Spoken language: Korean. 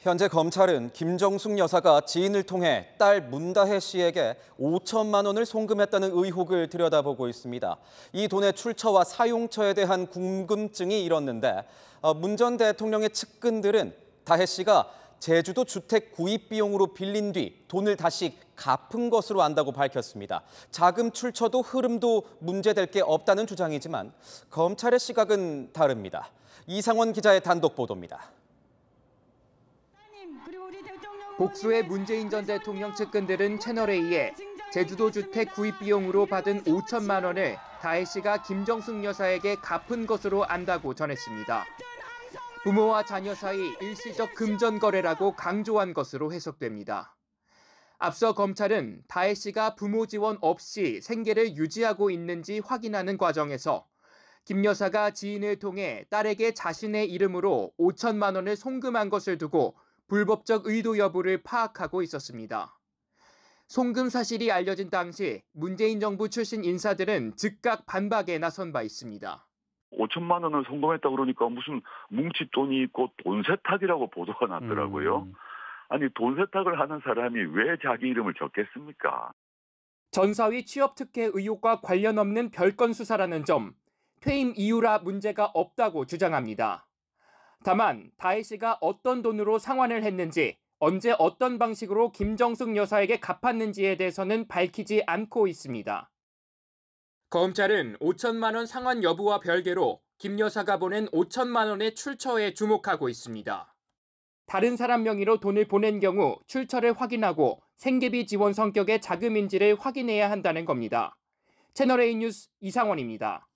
현재 검찰은 김정숙 여사가 지인을 통해 딸 문다혜 씨에게 5천만 원을 송금했다는 의혹을 들여다보고 있습니다. 이 돈의 출처와 사용처에 대한 궁금증이 일었는데 어, 문전 대통령의 측근들은 다혜 씨가 제주도 주택 구입 비용으로 빌린 뒤 돈을 다시 갚은 것으로 안다고 밝혔습니다. 자금 출처도 흐름도 문제될 게 없다는 주장이지만 검찰의 시각은 다릅니다. 이상원 기자의 단독 보도입니다. 복수의 문재인 전 대통령 측근들은 채널A에 제주도 주택 구입 비용으로 받은 5천만 원을 다혜 씨가 김정숙 여사에게 갚은 것으로 안다고 전했습니다. 부모와 자녀 사이 일시적 금전 거래라고 강조한 것으로 해석됩니다. 앞서 검찰은 다혜 씨가 부모 지원 없이 생계를 유지하고 있는지 확인하는 과정에서 김 여사가 지인을 통해 딸에게 자신의 이름으로 5천만 원을 송금한 것을 두고 불법적 의도 여부를 파악하고 있었습니다. 송금 사실이 알려진 당시 문재인 정부 출신 인사들은 즉각 반박에 나선 바 있습니다. 5천만 원을 송금했다 그러니까 무슨 뭉칫돈이 있고 돈 세탁이라고 보도가 났더라고요. 음. 아니 돈 세탁을 하는 사람이 왜 자기 이름을 적겠습니까? 전사위 취업특혜 의혹과 관련 없는 별건 수사라는 점, 퇴임 이유라 문제가 없다고 주장합니다. 다만 다혜 씨가 어떤 돈으로 상환을 했는지 언제 어떤 방식으로 김정숙 여사에게 갚았는지에 대해서는 밝히지 않고 있습니다. 검찰은 5천만 원 상환 여부와 별개로 김 여사가 보낸 5천만 원의 출처에 주목하고 있습니다. 다른 사람 명의로 돈을 보낸 경우 출처를 확인하고 생계비 지원 성격의 자금인지를 확인해야 한다는 겁니다. 채널A 뉴스 이상원입니다.